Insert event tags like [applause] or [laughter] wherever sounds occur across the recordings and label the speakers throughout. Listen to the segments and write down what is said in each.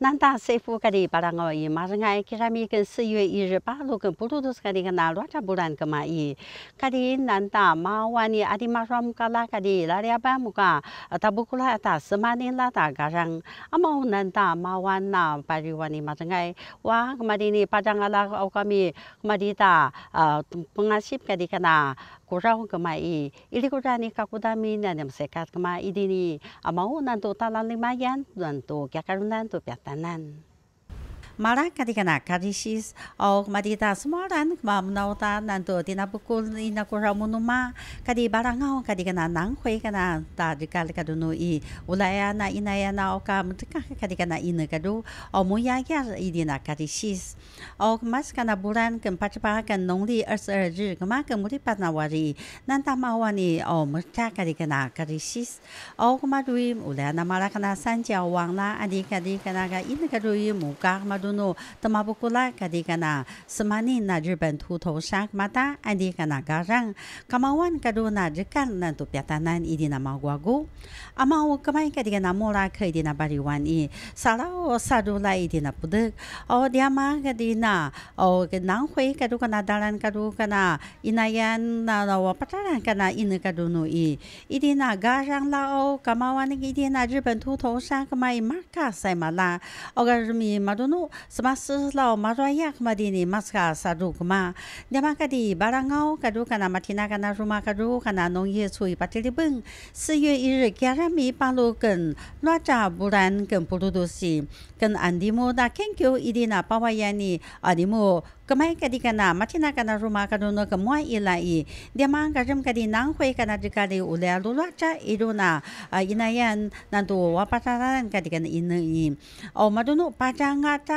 Speaker 1: 南达塞夫格里巴拉奥伊马日埃克拉米根四月一日巴鲁根布鲁杜斯格里格纳罗查布兰格玛伊格里南达马瓦尼阿迪马双姆格拉格里拉里亚巴姆嘎达布库拉达斯马尼拉达嘎让阿毛南达马瓦纳巴里瓦尼马日埃哇格玛迪尼巴张阿拉奥卡米格玛迪达呃蓬阿西格里格纳 kurang kemai. ini kurang ni kakudami ni ada sekat kemai ini. Amau nanto talan lima yan, nanto kakarunan, nanto piatanan. Mara katika na kadisis o madita smoran ma mnauta nanto di dina bukul ina kura munuma kadi baranga o kadika na nan hui kana ta dika lika dunu i ulaya na ina ya na o ka mutika kadika na ina kadu o ya na kana bulan kem pacha paha kan nongli er sir ji kema kem muli na wari nantama ma wani o mutika kadika na kadisis o kuma dui ulaya na mala kana san jia wang na adi kadika na ka ina kadu muka kuma 鲁努德马布古拉嘎迪嘎纳斯马尼那日本秃头鲨马达安迪嘎纳嘎让嘎马万嘎鲁那日干南杜比亚达南伊迪那马瓜古阿马乌嘎麦嘎迪嘎纳莫拉克伊迪那巴里万伊萨拉奥萨鲁拉伊迪那布德奥迪亚马嘎迪那奥个南回嘎鲁嘎纳达兰嘎鲁嘎纳伊那 yan na wa pataran kana ina ka dunu i idi na garang la o kamawa ni idi na japan tu to sa kamai marka sai mala o ga mi madunu สมัสเรามารายักมาดีนี่มัสกาสรุกมาเดี๋ยวมากดี บารังเงาการะดูกันมาทิน่ากันรูมากระดูกันนงเยสุยปฏิริบึง四月一日加拉米巴鲁根拉扎布兰根布鲁多西跟安迪莫达肯丘伊迪纳น瓦亚尼安迪莫ก็ไม่กันดีกันนาปาวาายนีอันดโมก็ไม่กดนกันนะรู้มากันดูนก็ม่วยอีหลายอีเดี๋ยวมันก็เริ่มกัดีนั่งคุยกันนะจิกาดีอุเลารู้ว่าจอีรูน่าอินายนนั่นตัววัปตะรันั้นกัดีกันอิหนึ่งอีโอ้มาดูนุปัจจังาจ้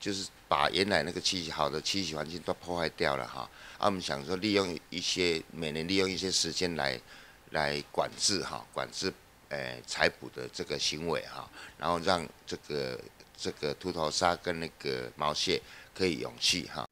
Speaker 1: 就是把原来那个栖好的栖息环境都破坏掉了哈，啊，我们想说利用一些每年利用一些时间来来管制哈，管制诶采捕的这个行为哈，然后让这个这个秃头鲨跟那个毛蟹可以勇气哈。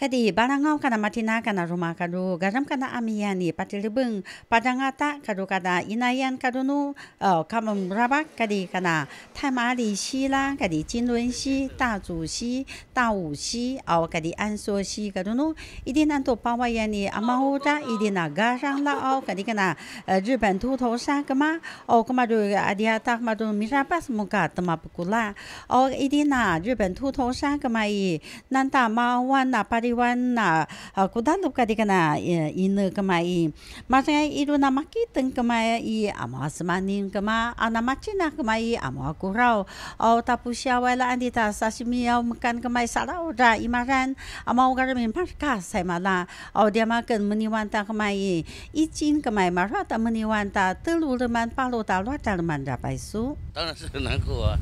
Speaker 1: Kadi barangau kana matina kana rumah kadu garam kana amiani patilibung padangata kadu kada inayan kadu nu kamum rabak kadi kana tamari sila kadi jinlun si da zu si da wu si au kadi anso si kadu nu idin anto pawayani amahota idin na garang la au kadi kana Japan tu tho sa kama au kama du adia tak ma du mirapas muka tama pukula au idin na Japan tu tho sa kama i nanta ma wan na padi 万呐，孤单的个滴个呐，伊呢个嘛伊，马上一路那马吉登个嘛伊，阿毛是嘛宁个嘛，阿那马 china 个嘛伊，阿毛阿哭哦，打浦沙瓦拉安迪塔萨西米奥麦克个嘛伊，萨拉伊马兰，阿毛乌卡罗明马卡塞马拉，哦，迪马肯门尼万塔个嘛伊，伊金个嘛马拉塔门尼万塔，特鲁尔曼巴罗塔罗尔曼达白苏，当然是很难过啊，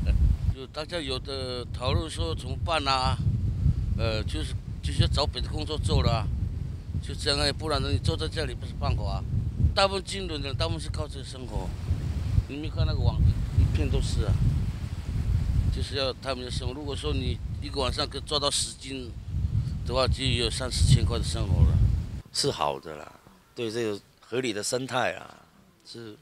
Speaker 1: 就大家有的讨论说怎么办呐，呃，就是。就找别的工作做了啊，就这样啊，不然的你坐在这里不是办活啊。大部分金轮人，部分是靠这个生活。你没看那个网，一片都是啊。就是要他们的生活。如果说你一个晚上可抓到十斤的话，就有三四千块的生活了。是好的啦，对这个合理的生态啊，是。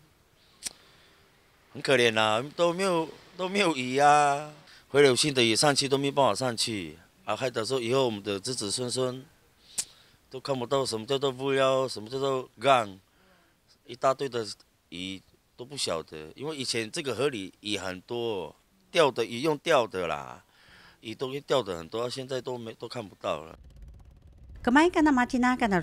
Speaker 1: 很可怜啊，都没有都没有鱼啊，回流性的鱼上去都没办法上去。啊！害得说以后我们的子子孙孙 [tsk] 都看不到什么叫做乌鸦，什么叫做杠，一大堆的鱼都不晓得，因为以前这个河里鱼很多，钓的鱼用钓的啦，鱼都钓的很多，现在都没都看不到了。Kamay ka na matina ka na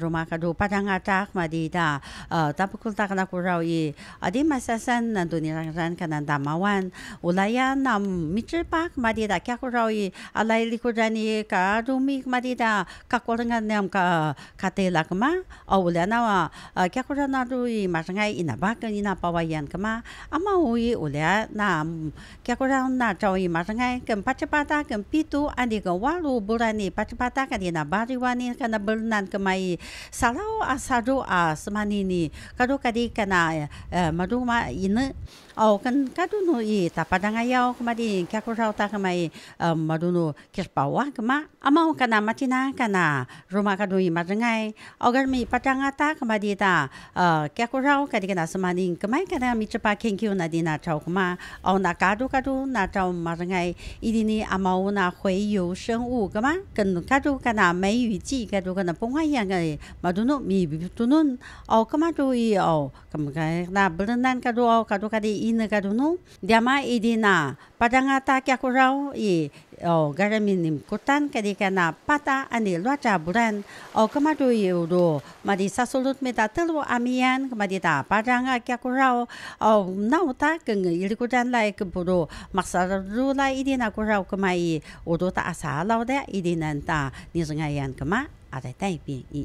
Speaker 1: padang atak madida uh, eh, tapukulta ka na kurawi adi masasan na dunirangran ka na damawan ulaya na eh, pak madida kya kurawi alai likurani ka rumik madida kakurangan niyam ka katela kama o oh, ulaya eh, na wa kya kura na rui masangay inabakan inapawayan ma ama uyi ulaya na kya kura na chawi masangay kan pachapata kan pitu andi kan walu burani pachapata kan inabariwani kan kana berenang kemai sarau asaru as manini kado kadi kana maruma ina au kan kado no i tapadanga yau kemari kakurau ta kemai maruno kirpawa kema amau kana matina kana ruma kado i marangai agar mi patanga ta kemari ta kakurau kadi kana samanin kemai kana mi chapa kenkyu na dina chau kema au na kado kado na chau marangai idini amau na 回游生物干嘛跟卡住干那梅雨季。kia tu kan yang kai ma tu no mi bi tu no au ka ma tu na berenang ka tu au ka tu ka di in dia ma i di na padanga ta kia kurau, i au gara mi nim ko tan pata ani lwa cha buran au ka ma tu i ma di sa sulut me telu amian ka di ta padanga kia kurau, rau au na u ta ka ngi i ko dan lai ka bu do ma sa ru i di ta asa lau da i di nan ta ni znga yan 而在带变异。